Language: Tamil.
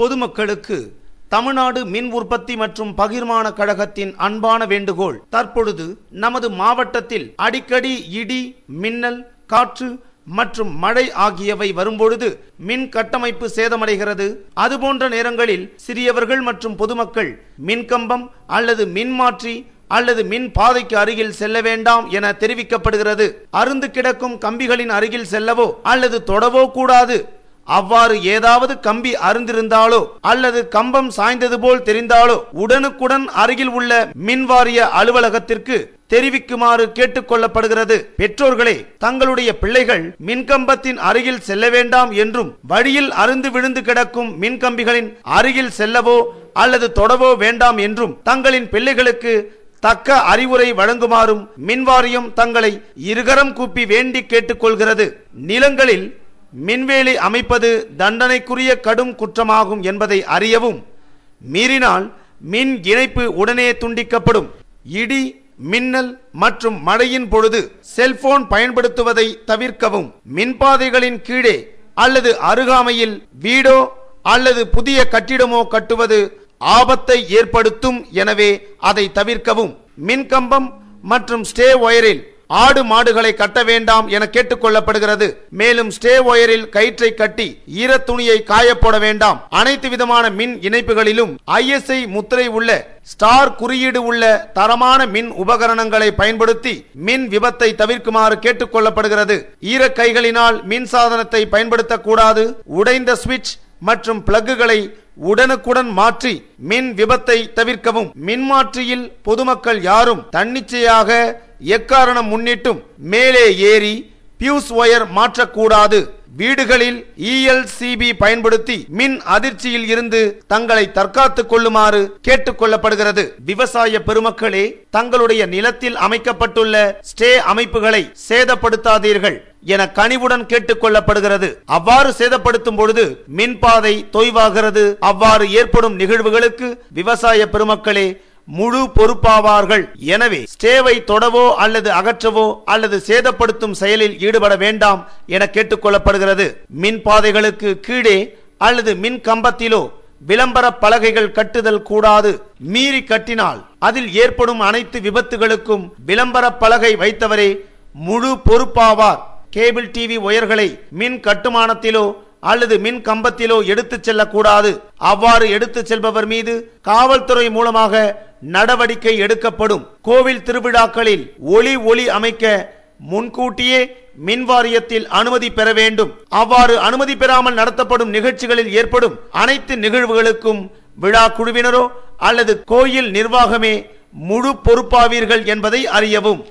பொதுமக்களுக்கு தமிழ்நாடு மின் உற்பத்தி மற்றும் பகிர்மான கழகத்தின் அன்பான வேண்டுகோள் தற்பொழுது நமது மாவட்டத்தில் அடிக்கடி இடி மின்னல் காற்று மற்றும் மழை ஆகியவை வரும்பொழுது மின் கட்டமைப்பு சேதமடைகிறது அதுபோன்ற நேரங்களில் சிறியவர்கள் மற்றும் பொதுமக்கள் மின்கம்பம் அல்லது மின்மாற்றி அல்லது மின் பாதைக்கு அருகில் செல்ல வேண்டாம் என தெரிவிக்கப்படுகிறது அருந்து கிடக்கும் கம்பிகளின் அருகில் செல்லவோ அல்லது தொடவோ கூடாது அவ்வாறு ஏதாவது கம்பி அருந்திருந்தாலோ அல்லது கம்பம் சாய்ந்தது போல் தெரிந்தாலோ உடனுக்குடன் அருகில் உள்ள மின்வாரிய அலுவலகத்திற்கு தெரிவிக்குமாறு கேட்டுக் கொள்ளப்படுகிறது பெற்றோர்களே தங்களுடைய பிள்ளைகள் மின்கம்பத்தின் அருகில் செல்ல வேண்டாம் என்றும் வழியில் அருந்து விழுந்து கிடக்கும் மின்கம்பிகளின் அருகில் செல்லவோ அல்லது தொடவோ வேண்டாம் என்றும் தங்களின் பிள்ளைகளுக்கு தக்க அறிவுரை வழங்குமாறும் மின்வாரியம் தங்களை இருகரம் கூப்பி வேண்டி கேட்டுக்கொள்கிறது நிலங்களில் மின்வேலி அமைப்பது தண்டனைக்குரிய கடும் குற்றமாகும் என்பதை அறியவும் மீறினால் மின் இணைப்பு உடனே துண்டிக்கப்படும் இடி மின்னல் மற்றும் மழையின் பொழுது செல்போன் பயன்படுத்துவதை தவிர்க்கவும் மின்பாதைகளின் கீழே அல்லது அருகாமையில் வீடோ அல்லது புதிய கட்டிடமோ கட்டுவது ஆபத்தை ஏற்படுத்தும் எனவே அதை தவிர்க்கவும் மின்கம்பம் மற்றும் ஸ்டே ஒயரில் ஆடு மாடுகளை கட்ட வேண்டாம் என கேட்டுக்கொள்ளப்படுகிறது மேலும் ஸ்டே ஒயரில் கயிற்றை கட்டி ஈரத்துணியை காயப்போட வேண்டாம் அனைத்து விதமான மின் இணைப்புகளிலும் ஐஎஸ்ஐ முத்திரை உள்ள ஸ்டார் குறியீடு உள்ள தரமான மின் உபகரணங்களை பயன்படுத்தி மின் விபத்தை தவிர்க்குமாறு கேட்டுக்கொள்ளப்படுகிறது ஈர கைகளினால் மின் சாதனத்தை பயன்படுத்தக்கூடாது உடைந்த சுவிட்ச் மற்றும் பிளக்குகளை உடனுக்குடன் மாற்றி மின் விபத்தை தவிர்க்கவும் மின்மாற்றியில் பொதுமக்கள் யாரும் தன்னிச்சையாக எக்காரணம் முன்னிட்டும் மேலே ஏறி பியூஸ் ஒயர் மாற்றக்கூடாது வீடுகளில் இஎல்சிபி e பயன்படுத்தி மின் அதிர்ச்சியில் இருந்து தங்களை தற்காத்துக் கொள்ளுமாறு கேட்டுக்கொள்ளப்படுகிறது விவசாய பெருமக்களே தங்களுடைய நிலத்தில் அமைக்கப்பட்டுள்ள ஸ்டே அமைப்புகளை சேதப்படுத்தாதீர்கள் என கனிவுடன் கேட்டுக்கொள்ளப்படுகிறது அவ்வாறு சேதப்படுத்தும் பொழுது மின்பாதை தொய்வாகிறது அவ்வாறு ஏற்படும் நிகழ்வுகளுக்கு விவசாய பெருமக்களே முழு பொறுப்பாவார்கள் எனவே ஸ்டேவை தொடவோ அல்லது அகற்றவோ அல்லது சேதப்படுத்தும் செயலில் ஈடுபட வேண்டாம் என கேட்டுக்கொள்ளப்படுகிறது மின் பாதைகளுக்கு கீழே அல்லது மின் கம்பத்திலோ விளம்பர பலகைகள் கட்டுதல் கூடாது மீறி கட்டினால் அதில் ஏற்படும் அனைத்து விபத்துகளுக்கும் விளம்பர பலகை வைத்தவரே முழு பொறுப்பாவார் கேபிள் டிவி ஒயர்களை மின் கட்டுமானத்திலோ அல்லது மின் கம்பத்திலோ எடுத்துச் செல்லக்கூடாது அவ்வாறு எடுத்துச் செல்பவர் மீது காவல்துறை மூலமாக நடவடிக்கை எடுக்கப்படும் கோவில் திருவிழாக்களில் ஒளி ஒளி அமைக்க முன்கூட்டியே மின் வாரியத்தில் அனுமதி பெற வேண்டும் அவ்வாறு அனுமதி பெறாமல் நடத்தப்படும் நிகழ்ச்சிகளில் ஏற்படும் அனைத்து நிகழ்வுகளுக்கும் விழா குழுவினரோ அல்லது கோயில் நிர்வாகமே முழு பொறுப்பாவீர்கள் என்பதை அறியவும்